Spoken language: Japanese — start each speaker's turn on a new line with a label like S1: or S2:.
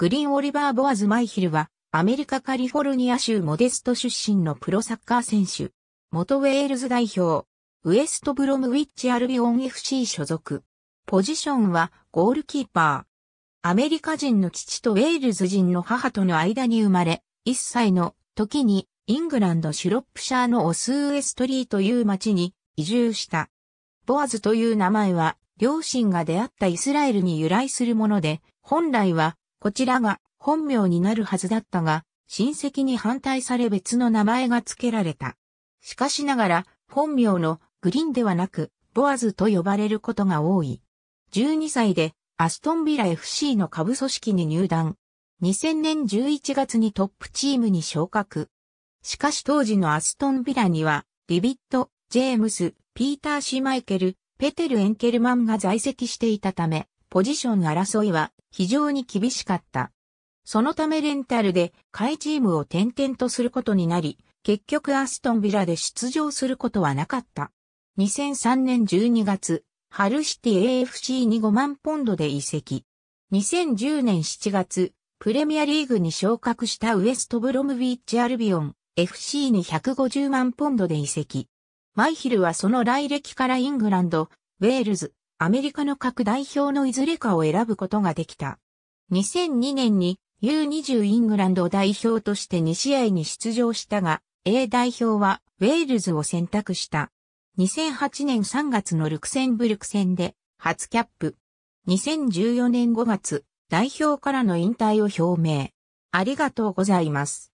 S1: グリーン・オリバー・ボアズ・マイヒルは、アメリカ・カリフォルニア州モデスト出身の
S2: プロサッカー選手。元ウェールズ代表。ウエストブロムウィッチ・アルビオン FC 所属。ポジションは、ゴールキーパー。アメリカ人の父とウェールズ人の母との間に生まれ、1歳の時に、イングランド・シュロップシャーのオスウエストリーという町に移住した。ボアズという名前は、両親が出会ったイスラエルに由来するもので、本来はこちらが本名になるはずだったが、親戚に反対され別の名前が付けられた。しかしながら、本名のグリーンではなく、ボアズと呼ばれることが多い。12歳でアストンビラ FC の下部組織に入団。2000年11月にトップチームに昇格。しかし当時のアストンビラには、リビット、ジェームス、ピーター・シマイケル、ペテル・エンケルマンが在籍していたため、ポジション争いは非常に厳しかった。そのためレンタルで下位チームを転々とすることになり、結局アストンビラで出場することはなかった。2003年12月、ハルシティ AFC に5万ポンドで移籍。2010年7月、プレミアリーグに昇格したウエストブロムビッチアルビオン FC に150万ポンドで移籍。マイヒルはその来歴からイングランド、ウェールズ、アメリカの各代表のいずれかを選ぶことができた。2002年に U20 イングランド代表として2試合に出場したが、A 代表はウェールズを選択した。2008年3月のルクセンブルク戦で初キャップ。2014年5月、代表からの
S1: 引退を表明。ありがとうございます。